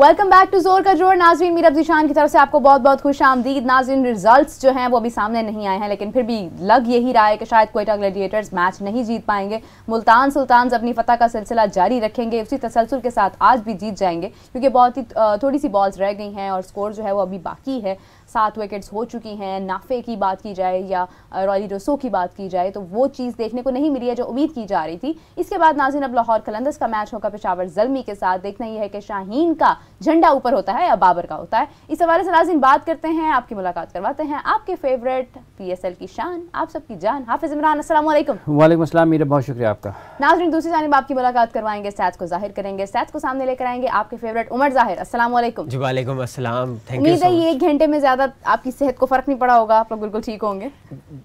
Welcome back to जोर का जोर नाजरीन मीर जीशान की तरफ से आपको बहुत बहुत खुश आमदीद नाजरीन रिजल्ट्स जो हैं वो अभी सामने नहीं आए हैं लेकिन फिर भी लग यही रहा है कि शायद कोयटा ग्लेडिएटर्स मैच नहीं जीत पाएंगे मुल्तान सुल्तान अपनी फतह का सिलसिला जारी रखेंगे उसी तसलसल के साथ आज भी जीत जाएंगे क्योंकि बहुत ही थोड़ी सी बॉल्स रह गई हैं और स्कोर जो है वो अभी बाकी है सात विकेट्स हो चुकी हैं नाफे की बात की जाए या रॉयली रोसो की बात की जाए तो वो चीज़ देखने को नहीं मिली है जो उम्मीद की जा रही थी इसके बाद नाजिन अब लाहौर कलंदस का मैच होगा पेशावर जलमी के साथ देखना यह है कि शाहीन का झंडा ऊपर होता है या बाबर का होता है इस हवाले से नाजिन बात करते हैं आपकी मुलाकात करवाते हैं आपके फेवरेट पी की शान आप सबकी जान हाफिज इमरान असलम वालेकाम मेरा बहुत शुक्रिया आपका नाजिन दूसरी जानब आपकी मुलाकात करवाएंगे सैद को जाहिर करेंगे सैद को सामने लेकर आएंगे आपके फेवरेट उमर जाहिर असल जी उम्मीद है ये एक घंटे में ज्यादा ज्यादा मतलब आपकी सेहत को फर्क नहीं पड़ा होगा आप लोग बिल्कुल ठीक होंगे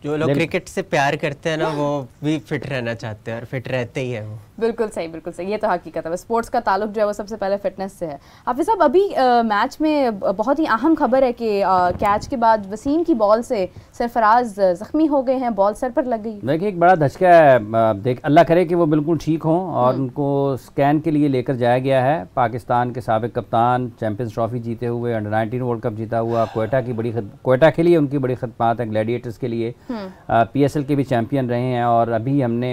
जो लोग क्रिकेट से प्यार करते हैं ना वो भी फिट रहना चाहते हैं और फिट रहते ही है वो बिल्कुल सही बिल्कुल सही ये तो हकीकत है स्पोर्ट्स का ताल्लुक जो है वो सबसे पहले फिटनेस से है हाफिज साहब अभी आ, मैच में बहुत ही अहम खबर है कि कैच के बाद वसीम की बॉल से सरफराज जख्मी हो गए हैं बॉल सर पर लग गई देखिए एक बड़ा धचका है देख अल्लाह करे कि वो बिल्कुल ठीक हों और हम्म। उनको स्कैन के लिए लेकर जाया गया है पाकिस्तान के सबक कप्तान चैम्पियंस ट्रॉफी जीते हुए अंडर नाइनटीन वर्ल्ड कप जीता हुआ कोयटा की बड़ी कोयटा के लिए उनकी बड़ी खदमात है ग्लैडिएटर्स के लिए पी हम्म। के भी चैम्पियन रहे हैं और अभी हमने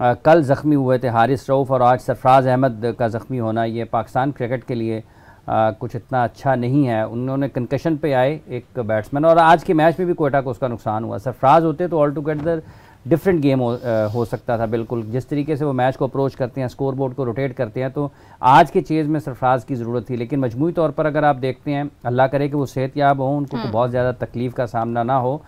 आ, कल ज़ख्मी हुए थे हारिस रऊफ़ और आज सरफराज अहमद का ज़ख्मी होना ये पाकिस्तान क्रिकेट के लिए आ, कुछ इतना अच्छा नहीं है उन्होंने कंकशन पे आए एक बैट्समैन और आज के मैच में भी कोयटा को उसका नुकसान हुआ सरफराज होते तो ऑल टुगेदर डिफरेंट गेम हो, आ, हो सकता था बिल्कुल जिस तरीके से वो मैच को अप्रोच करते हैं स्कोर बोर्ड को रोटेट करते हैं तो आज के चेज़ में सरफराज की ज़रूरत थी लेकिन मजमू तौर पर अगर आप देखते हैं अल्लाह करे कि वो सेहत याब हों उनको तो हम्म। बहुत ज़्यादा तकलीफ़ का सामना ना हो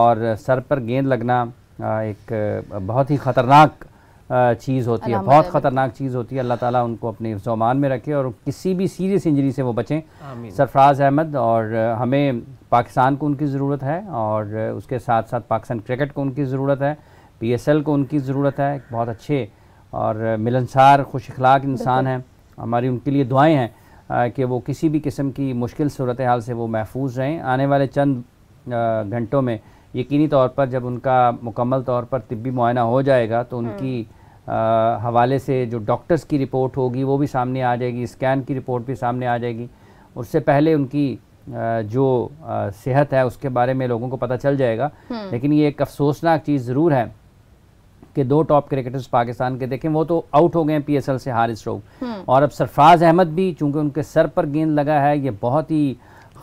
और सर पर गेंद लगना एक बहुत ही ख़तरनाक चीज़ होती है बहुत ख़तरनाक चीज़ होती है अल्लाह ताला उनको अपने जमान में रखे और किसी भी सीरियस इंजरी से वो बचें सरफराज अहमद और हमें पाकिस्तान को उनकी ज़रूरत है और उसके साथ साथ पाकिस्तान क्रिकेट को उनकी ज़रूरत है पीएसएल को उनकी ज़रूरत है बहुत अच्छे और मिलनसार खुश अखलाक इंसान हैं हमारी उनके लिए दुआएँ हैं कि वो किसी भी किस्म की मुश्किल सूरत हाल से वो महफूज रहें आने वाले चंद घंटों में यकीनी तौर पर जब उनका मुकम्मल तौर पर तिबी मुआना हो जाएगा तो हम्म। उनकी आ, हवाले से जो डॉक्टर्स की रिपोर्ट होगी वो भी सामने आ जाएगी स्कैन की रिपोर्ट भी सामने आ जाएगी उससे पहले उनकी आ, जो आ, सेहत है उसके बारे में लोगों को पता चल जाएगा हम्म। लेकिन ये एक अफसोसनाक चीज़ ज़रूर है कि दो टॉप क्रिकेटर्स पाकिस्तान के देखें वो तो आउट हो गए पीएसएल से हारिस रोग हम्म। और अब सरफराज अहमद भी चूंकि उनके सर पर गेंद लगा है ये बहुत ही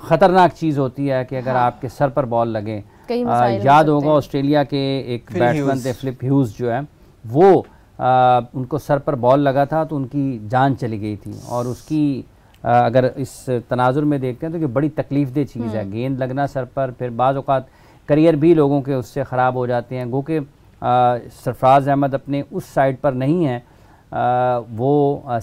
ख़तरनाक चीज़ होती है कि अगर हाँ। आपके सर पर बॉल लगे कई आ, याद होगा ऑस्ट्रेलिया के एक बैट्समैन थे फ्लिप ह्यूज जो है वो आ, उनको सर पर बॉल लगा था तो उनकी जान चली गई थी और उसकी आ, अगर इस तनाजुर में देखते हैं तो कि बड़ी तकलीफ दे चीज़ है हम्म। गेंद लगना सर पर फिर बाज़ अवत करियर भी लोगों के उससे ख़राब हो जाते हैं गो के सरफराज अहमद अपने उस साइड पर नहीं हैं वो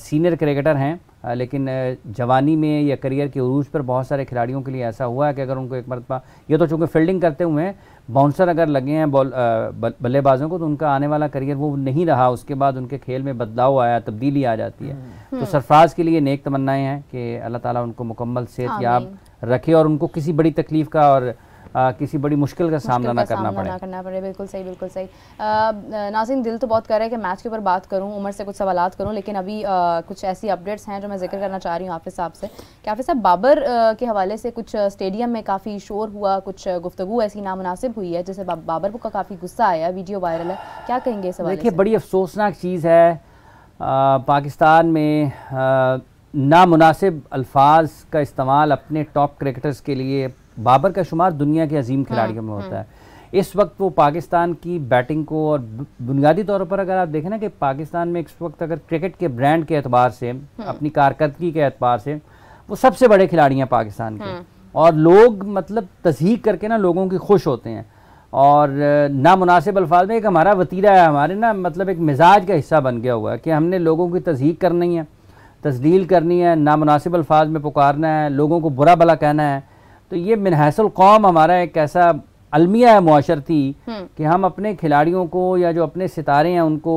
सीनियर क्रिकेटर हैं लेकिन जवानी में या करियर के उरूज पर बहुत सारे खिलाड़ियों के लिए ऐसा हुआ है कि अगर उनको एक मरतबा ये तो चूँकि फील्डिंग करते हुए बाउंसर अगर लगे हैं बॉल बल्लेबाजों को तो उनका आने वाला करियर वो नहीं रहा उसके बाद उनके खेल में बदलाव आया तब्दीली आ जाती है हम्म। तो हम्म। सरफराज के लिए नेक तमन्नाएं हैं कि अल्लाह ताला उनको मुकम्मल सेहत याब रखे और उनको किसी बड़ी तकलीफ़ का और आ, किसी बड़ी मुश्किल का सामना ना करना पड़े ना करना पड़े बिल्कुल सही बिल्कुल सही नाजिन दिल तो बहुत कर रहा है कि मैच के ऊपर बात करूँ उमर से कुछ सवाल करूँ लेकिन अभी आ, कुछ ऐसी अपडेट्स हैं जो मैं जिक्र करना चाह रही हूँ हाफिज़ साहब से कि हाफिज़ साहब बाबर आ, के हवाले से कुछ स्टेडियम में काफ़ी शोर हुआ कुछ गुफ्तु ऐसी नामनासिब हुई है जैसे बाबर का काफ़ी गुस्सा आया वीडियो वायरल है क्या कहेंगे इस देखिए बड़ी अफसोसनाक चीज़ है पाकिस्तान में नामनासिब अल्फाज का इस्तेमाल अपने टॉप क्रिकेटर्स के लिए बाबर का शुमार दुनिया के अजीम हम्म, खिलाड़ियों में होता हम्म। है इस वक्त वो पाकिस्तान की बैटिंग को और बुनियादी तौर पर अगर आप देखें ना कि पाकिस्तान में इस वक्त अगर क्रिकेट के ब्रांड के अतबार से हम्म। अपनी कारकर्दगी के अतबार से वो सबसे बड़े खिलाड़ी हैं पाकिस्तान के और लोग मतलब तस्हीक करके ना लोगों की खुश होते हैं और नामनासिब अल्फाज में एक हमारा वतीरा है हमारे ना मतलब एक मिजाज का हिस्सा बन गया हुआ है कि हमने लोगों की तस्हीक करनी है तस्दील करनी है नामनासिब अल्फाज में पुकारना है लोगों को बुरा भला कहना है तो ये मिनहसल कौम हमारा एक ऐसा अलमिया है माशरती हम्म। कि हम अपने खिलाड़ियों को या जो अपने सितारे हैं उनको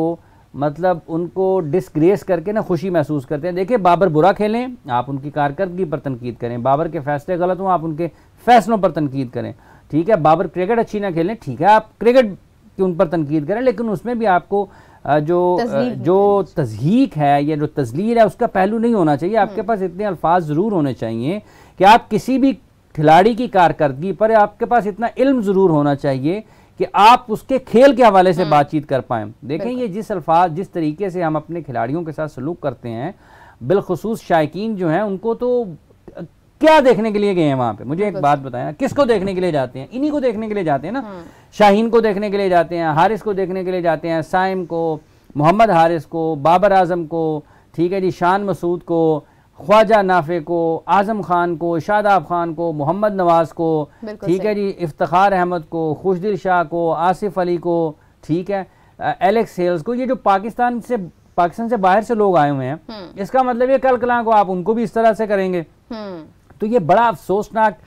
मतलब उनको डिसग्रेस करके ना खुशी महसूस करते हैं देखिए बाबर बुरा खेलें आप उनकी कारकर्दगी पर तनकीद करें बाबर के फैसले गलत हों आप उनके फैसलों पर तनकीद करें ठीक है बाबर क्रिकेट अच्छी ना खेलें ठीक है आप क्रिकेट की उन पर तनकीद करें लेकिन उसमें भी आपको जो जो तजहीक है या जो तजलील है उसका पहलू नहीं होना चाहिए आपके हम्म। पास इतने अल्फाज ज़रूर होने चाहिए कि आप किसी भी खिलाड़ी की कारकर्दगी पर आपके पास इतना इल्म ज़रूर होना चाहिए कि आप उसके खेल के हवाले से हम्म। बातचीत कर पाए देखें ये जिस अल्फाज जिस तरीके से हम अपने खिलाड़ियों के साथ सलूक करते हैं बिलखसूस शायकीन जो हैं उनको तो क्या देखने के लिए गए हैं वहाँ पे मुझे एक बात बताया किसको देखने के लिए जाते हैं इन्हीं को देखने के लिए जाते हैं ना हम्म। शाहीन को देखने के लिए जाते हैं हारिस को देखने के लिए जाते हैं साइम को मोहम्मद हारिस को बाबर आजम को ठीक है जी शान मसूद को ख्वाजा नाफे को आज़म खान को शादाब खान को मोहम्मद नवाज को ठीक है जी इफ्तार अहमद को खुशदिल शाह को आसिफ अली को ठीक है एलेक्स हेल्स को ये जो पाकिस्तान से पाकिस्तान से बाहर से लोग आए हुए हैं हम्म। इसका मतलब ये कल कला को आप उनको भी इस तरह से करेंगे हम्म। तो ये बड़ा अफसोसनाक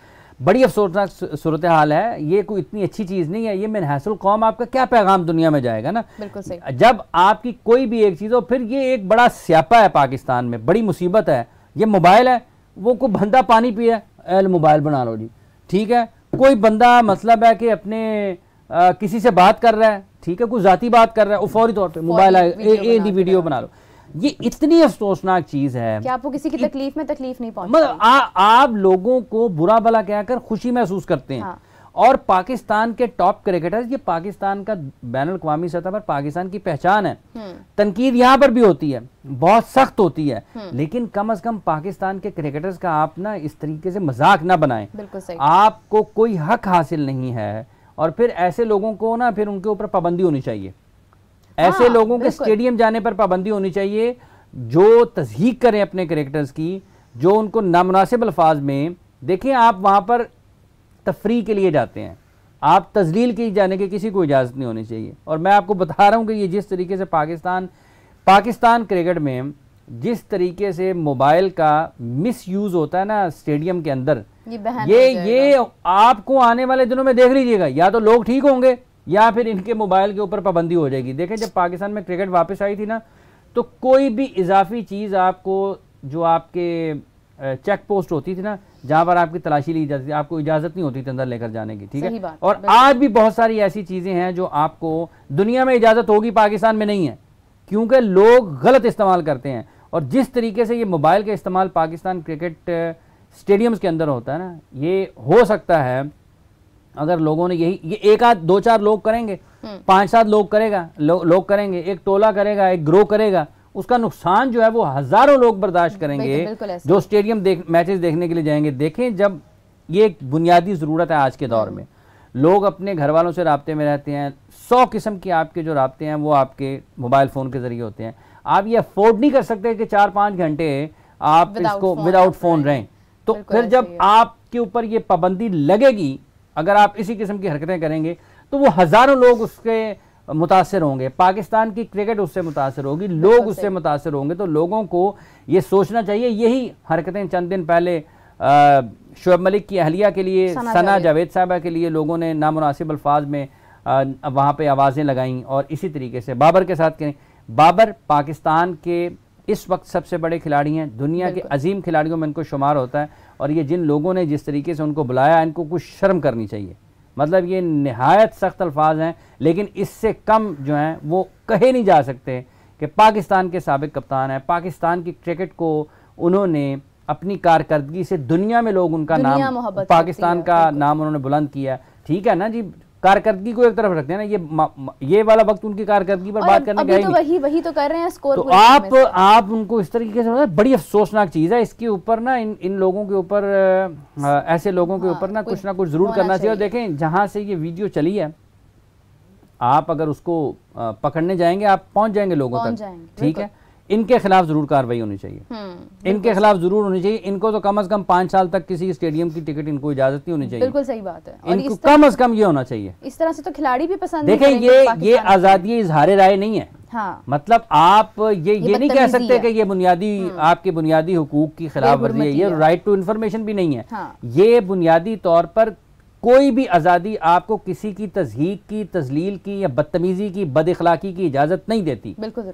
बड़ी अफसोसनाक सूरत हाल है ये कोई इतनी अच्छी चीज़ नहीं है ये हैसल कौम आपका क्या पैगाम दुनिया में जाएगा ना बिल्कुल सही जब आपकी कोई भी एक चीज़ हो फिर ये एक बड़ा स्यापा है पाकिस्तान में बड़ी मुसीबत है ये मोबाइल है वो कोई बंदा पानी पी रहा है मोबाइल बना लो जी ठीक है कोई बंदा मतलब है कि अपने आ, किसी से बात कर रहा है ठीक है कोई ज़ाती बात कर रहा है वो फौरी तौर पे मोबाइल ए वीडियो बना लो ये इतनी अफसोसनाक चीज़ है कि आपको किसी की तकलीफ में तकलीफ नहीं पहुंच मतलब आ, आप लोगों को बुरा भला कहकर खुशी महसूस करते हैं हाँ। और पाकिस्तान के टॉप क्रिकेटर्स ये पाकिस्तान का बैन अवी सतह पर पाकिस्तान की पहचान है हम्म। तनकीद यहाँ पर भी होती है बहुत सख्त होती है हम्म। लेकिन कम अज कम पाकिस्तान के क्रिकेटर्स का आप ना इस तरीके से मजाक ना बनाएं आपको कोई हक हासिल नहीं है और फिर ऐसे लोगों को ना फिर उनके ऊपर पाबंदी होनी चाहिए ऐसे हाँ, लोगों के स्टेडियम जाने पर पाबंदी होनी चाहिए जो तस्दीक करें अपने क्रिकेटर्स की जो उनको नामनासिब अल्फाज में देखें आप वहां पर तफरी के लिए जाते हैं आप तजलील की जाने की किसी को इजाज़त नहीं होनी चाहिए और मैं आपको बता रहा हूँ कि ये जिस तरीके से पाकिस्तान पाकिस्तान क्रिकेट में जिस तरीके से मोबाइल का मिस यूज़ होता है ना स्टेडियम के अंदर ये ये आपको आने वाले दिनों में देख लीजिएगा या तो लोग ठीक होंगे या फिर इनके मोबाइल के ऊपर पाबंदी हो जाएगी देखें जब पाकिस्तान में क्रिकेट वापस आई थी ना तो कोई भी इजाफी चीज़ आपको जो आपके चेक पोस्ट होती थी ना जहाँ पर आपकी तलाशी ली जाती थी आपको इजाज़त नहीं होती थी अंदर लेकर जाने की ठीक है और आज भी बहुत सारी ऐसी चीज़ें हैं जो आपको दुनिया में इजाज़त होगी पाकिस्तान में नहीं है क्योंकि लोग गलत इस्तेमाल करते हैं और जिस तरीके से ये मोबाइल का इस्तेमाल पाकिस्तान क्रिकेट स्टेडियम्स के अंदर होता है ना ये हो सकता है अगर लोगों ने यही ये एक आध दो चार लोग करेंगे हम्म। पांच सात लोग करेगा लो, लोग करेंगे एक टोला करेगा एक ग्रो करेगा उसका नुकसान जो है वो हजारों लोग बर्दाश्त करेंगे जो स्टेडियम देख मैचेस देखने के लिए जाएंगे देखें जब ये एक बुनियादी ज़रूरत है आज के दौर हम्म। में लोग अपने घर वालों से रबते में रहते हैं सौ किस्म के आपके जो रबते हैं वो आपके मोबाइल फ़ोन के ज़रिए होते हैं आप ये अफोर्ड नहीं कर सकते कि चार पाँच घंटे आप इसको विदाउट फ़ोन रहें तो फिर जब आपके ऊपर ये पाबंदी लगेगी अगर आप इसी किस्म की हरकतें करेंगे तो वो हज़ारों लोग उसके मुतासर होंगे पाकिस्तान की क्रिकेट उससे मुतासर होगी लोग उससे मुतासर होंगे तो लोगों को ये सोचना चाहिए यही हरकतें चंद दिन पहले शुएब मलिक की अहलिया के लिए सना जावेद साहबा के लिए लोगों ने नामनासिब अल्फाज में वहाँ पर आवाज़ें लगाईं और इसी तरीके से बाबर के साथ करें बाबर पाकिस्तान के इस वक्त सबसे बड़े खिलाड़ी हैं दुनिया के अजीम खिलाड़ियों में इनको शुमार होता है और ये जिन लोगों ने जिस तरीके से उनको बुलाया इनको कुछ शर्म करनी चाहिए मतलब ये नहायत सख्त अल्फाज हैं लेकिन इससे कम जो हैं वो कहे नहीं जा सकते कि पाकिस्तान के सबक कप्तान हैं पाकिस्तान की क्रिकेट को उन्होंने अपनी कारकर्दगी से दुनिया में लोग उनका नाम पाकिस्तान का नाम उन्होंने बुलंद किया ठीक है ना जी कारकर्दगी को एक तरफ रखते हैं ना ये ये वाला वक्त उनकी कारकर्दगी पर बात करने का तो वही वही तो कर रहे हैं स्कोर तो आप आप उनको इस तरीके से मतलब बड़ी अफसोसनाक चीज है इसके ऊपर ना इन इन लोगों के ऊपर ऐसे लोगों के हाँ, ऊपर ना कुछ ना कुछ जरूर करना चाहिए और देखें जहां से ये वीडियो चली है आप अगर उसको पकड़ने जाएंगे आप पहुंच जाएंगे लोगों तक ठीक है इनके खिलाफ जरूर कार्रवाई होनी चाहिए हम्म, इनके खिलाफ जरूर होनी चाहिए इनको तो कम अज कम पांच साल तक किसी स्टेडियम की टिकट इनको इजाजत नहीं होनी चाहिए बिल्कुल सही बात है इनको कम अज कम ये होना चाहिए इस तरह से तो खिलाड़ी भी पसंद देखें ये ये आजादी इजहार राय नहीं है हाँ। मतलब आप ये ये, ये नहीं कह सकते कि ये बुनियादी हम्म। आपके बुनियादी हकूक की खिलाफ वर्जी है ये राइट टू इंफॉर्मेशन भी नहीं है हाँ। ये बुनियादी तौर पर कोई भी आज़ादी आपको किसी की तजहीक की तजलील की या बदतमीज़ी की बद अखलाकी की इजाज़त नहीं देती बिल्कुल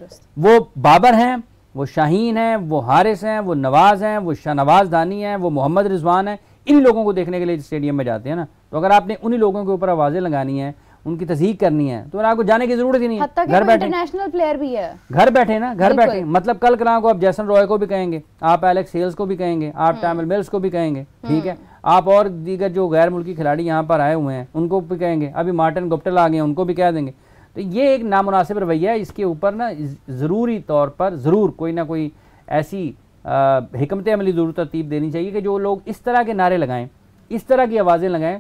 वो बाबर हैं वो शाहीन हैं वो हारिस हैं वो नवाज़ हैं वो शाहनवाज धानी हैं वो मोहम्मद रिजवान हैं इन लोगों को देखने के लिए स्टेडियम में जाते हैं ना तो अगर आपने उन्हीं लोगों के ऊपर आवाज़ें लगानी है उनकी तस्दीक करनी है तो आपको जाने की जरूरत ही नहीं है घर बैठे इंटरनेशनल प्लेयर भी है घर बैठे ना घर बैठे मतलब कल कल को आप जैसन रॉय को भी कहेंगे आप एलेक्स हेल्स को भी कहेंगे आप हम्म। टैमिल्स मिल्स को भी कहेंगे ठीक है आप और दीगर जो गैर मुल्की खिलाड़ी यहाँ पर आए हुए हैं उनको भी कहेंगे अभी मार्टिन गुप्टल आ गए हैं उनको भी कह देंगे तो ये एक नामनासिब रवैया है इसके ऊपर ना ज़रूरी तौर पर ज़रूर कोई ना कोई ऐसी हमत अमली ज़रूर तरतीब देनी चाहिए कि जो लोग इस तरह के नारे लगाएँ इस तरह की आवाज़ें लगाएं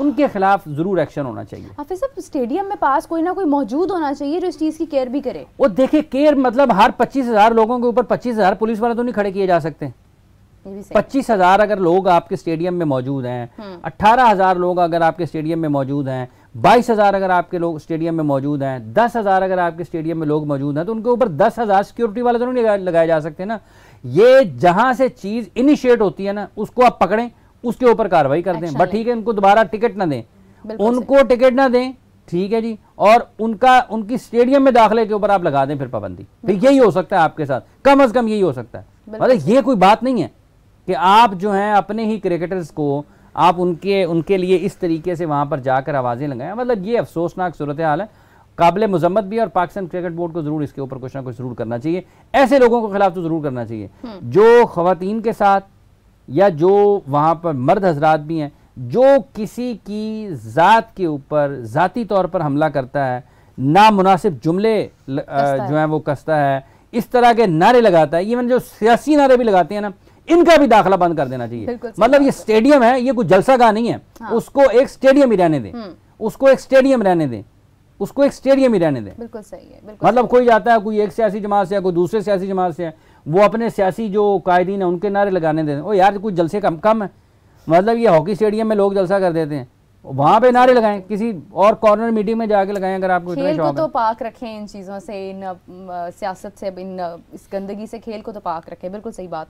उनके खिलाफ जरूर एक्शन होना चाहिए हाफिज साहब स्टेडियम में पास कोई ना कोई मौजूद होना चाहिए जो इस चीज की केयर भी करे वो देखे केयर मतलब हर पच्चीस हजार लोगों के ऊपर पच्चीस हजार पुलिस वाले तो नहीं खड़े किए जा सकते हैं पच्चीस हजार अगर लोग आपके स्टेडियम में मौजूद हैं हम्म. अट्ठारह हजार लोग अगर आपके स्टेडियम में मौजूद हैं बाईस हजार अगर आपके लोग स्टेडियम में मौजूद हैं दस हजार अगर आपके स्टेडियम में लोग मौजूद हैं तो उनके ऊपर दस हजार सिक्योरिटी वाले जरूर तो लगाए जा सकते हैं ना ये जहां से चीज इनिशिएट होती है ना उसको आप पकड़ें उसके ऊपर कार्रवाई कर दें अच्छा, बट ठीक है उनको दोबारा टिकट ना दें उनको टिकट ना दें ठीक है जी और उनका उनकी स्टेडियम में दाखिले के ऊपर आप लगा दें फिर पाबंदी फिर तो यही हो सकता है आपके साथ कम अज कम यही हो सकता है मतलब ये कोई बात नहीं है कि आप जो हैं अपने ही क्रिकेटर्स को आप उनके उनके लिए इस तरीके से वहाँ पर जाकर आवाज़ें लगाएं मतलब ये अफसोसनाक सूरत हाल है काबिल मजम्मत भी और पाकिस्तान क्रिकेट बोर्ड को ज़रूर इसके ऊपर कुछ ना कुछ ज़रूर करना चाहिए ऐसे लोगों के खिलाफ तो ज़रूर करना चाहिए हम्म। जो खातन के साथ या जो वहाँ पर मर्द हजरात भी हैं जो किसी की ज़ात के ऊपर ज़ाती तौर पर हमला करता है नामनासिब जुमले जो है वो कसता है इस तरह के नारे लगाता है ये मैंने जो सियासी नारे भी लगाते हैं ना इनका भी दाखिला बंद कर देना चाहिए मतलब ये स्टेडियम है ये कुछ जलसा का नहीं है हाँ। उसको एक स्टेडियम ही रहने दें हम्म। उसको एक स्टेडियम रहने दें उसको एक स्टेडियम ही रहने दें बिल्कुल सही है बिल्कुल मतलब कोई जाता है कोई एक सियासी जमात से है कोई दूसरे सियासी जमात से है वो अपने सियासी जो कायदीन है उनके नारे लगाने दें हैं यार कुछ जलसे कम कम है मतलब ये हॉकी स्टेडियम में लोग जलसा कर देते हैं वहाँ पे नारे लगाएं किसी और कॉर्नर मीटिंग में जाके लगाएं अगर आपको खेल को तो पाक रखें इन चीज़ों से इन सियासत से इन इस गंदगी से खेल को तो पाक रखें बिल्कुल सही बात